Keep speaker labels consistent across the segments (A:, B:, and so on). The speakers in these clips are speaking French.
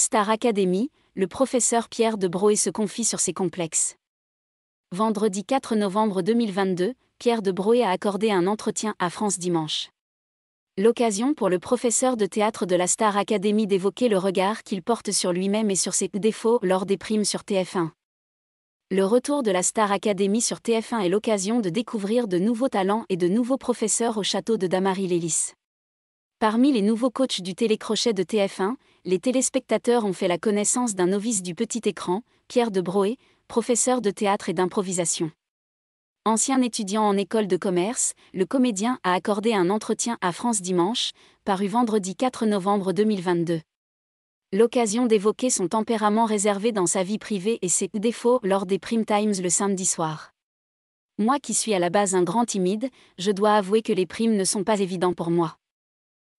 A: Star Academy, le professeur Pierre de Broé se confie sur ses complexes. Vendredi 4 novembre 2022, Pierre de Broé a accordé un entretien à France Dimanche. L'occasion pour le professeur de théâtre de la Star Academy d'évoquer le regard qu'il porte sur lui-même et sur ses défauts lors des primes sur TF1. Le retour de la Star Academy sur TF1 est l'occasion de découvrir de nouveaux talents et de nouveaux professeurs au château de Damary-Lélis. Parmi les nouveaux coachs du télécrochet de TF1, les téléspectateurs ont fait la connaissance d'un novice du petit écran, Pierre de Broé, professeur de théâtre et d'improvisation. Ancien étudiant en école de commerce, le comédien a accordé un entretien à France Dimanche, paru vendredi 4 novembre 2022. L'occasion d'évoquer son tempérament réservé dans sa vie privée et ses défauts lors des prime times le samedi soir. Moi qui suis à la base un grand timide, je dois avouer que les primes ne sont pas évidentes pour moi.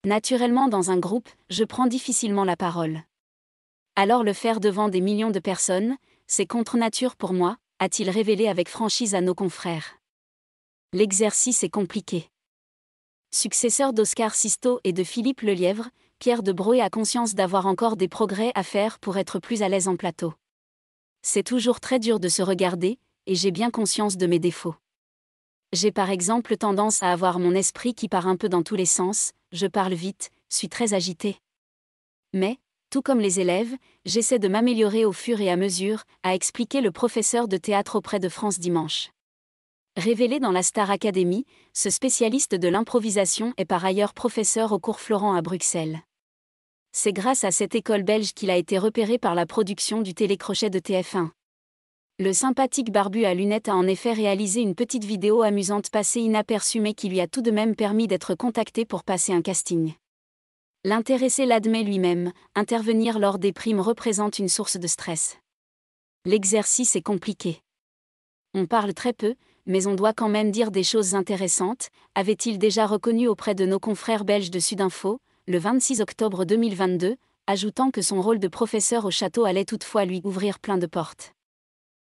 A: Naturellement dans un groupe, je prends difficilement la parole. Alors le faire devant des millions de personnes, c'est contre nature pour moi, a-t-il révélé avec franchise à nos confrères. L'exercice est compliqué. Successeur d'Oscar Sisto et de Philippe Lelièvre, Pierre de Breuil a conscience d'avoir encore des progrès à faire pour être plus à l'aise en plateau. C'est toujours très dur de se regarder, et j'ai bien conscience de mes défauts. J'ai par exemple tendance à avoir mon esprit qui part un peu dans tous les sens, je parle vite, suis très agitée. Mais, tout comme les élèves, j'essaie de m'améliorer au fur et à mesure, a expliqué le professeur de théâtre auprès de France dimanche. Révélé dans la Star Academy, ce spécialiste de l'improvisation est par ailleurs professeur au cours Florent à Bruxelles. C'est grâce à cette école belge qu'il a été repéré par la production du télécrochet de TF1. Le sympathique barbu à lunettes a en effet réalisé une petite vidéo amusante passée inaperçue mais qui lui a tout de même permis d'être contacté pour passer un casting. L'intéressé l'admet lui-même, intervenir lors des primes représente une source de stress. L'exercice est compliqué. On parle très peu, mais on doit quand même dire des choses intéressantes, avait-il déjà reconnu auprès de nos confrères belges de Sudinfo, le 26 octobre 2022, ajoutant que son rôle de professeur au château allait toutefois lui ouvrir plein de portes.